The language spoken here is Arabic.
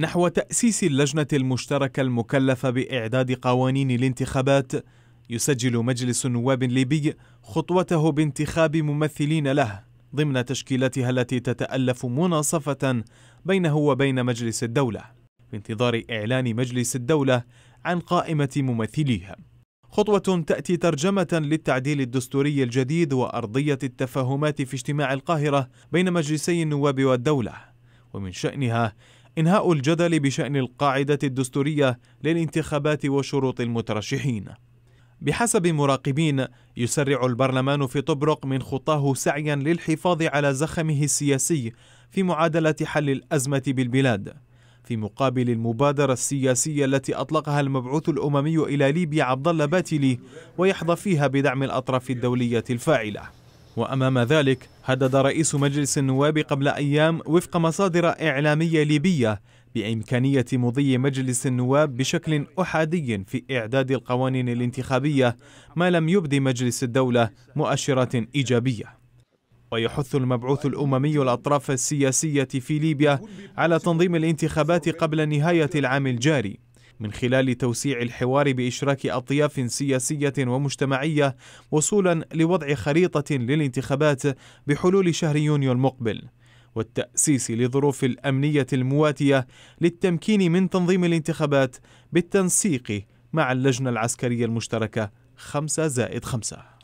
نحو تأسيس اللجنة المشتركة المكلفة بإعداد قوانين الانتخابات يسجل مجلس نواب ليبي خطوته بانتخاب ممثلين له ضمن تشكيلاتها التي تتألف مناصفة بينه وبين مجلس الدولة بانتظار إعلان مجلس الدولة عن قائمة ممثليها خطوة تأتي ترجمة للتعديل الدستوري الجديد وأرضية التفاهمات في اجتماع القاهرة بين مجلسي النواب والدولة ومن شأنها إنهاء الجدل بشأن القاعدة الدستورية للانتخابات وشروط المترشحين. بحسب مراقبين يسرع البرلمان في طبرق من خطاه سعيا للحفاظ على زخمه السياسي في معادلة حل الأزمة بالبلاد. في مقابل المبادرة السياسية التي أطلقها المبعوث الأممي إلى ليبيا عبد الله باتلي ويحظى فيها بدعم الأطراف الدولية الفاعلة. وأمام ذلك هدد رئيس مجلس النواب قبل أيام وفق مصادر إعلامية ليبية بإمكانية مضي مجلس النواب بشكل أحادي في إعداد القوانين الانتخابية ما لم يبدي مجلس الدولة مؤشرات إيجابية ويحث المبعوث الأممي الأطراف السياسية في ليبيا على تنظيم الانتخابات قبل نهاية العام الجاري من خلال توسيع الحوار بإشراك أطياف سياسية ومجتمعية وصولا لوضع خريطة للانتخابات بحلول شهر يونيو المقبل والتأسيس لظروف الأمنية المواتية للتمكين من تنظيم الانتخابات بالتنسيق مع اللجنة العسكرية المشتركة 5 زائد 5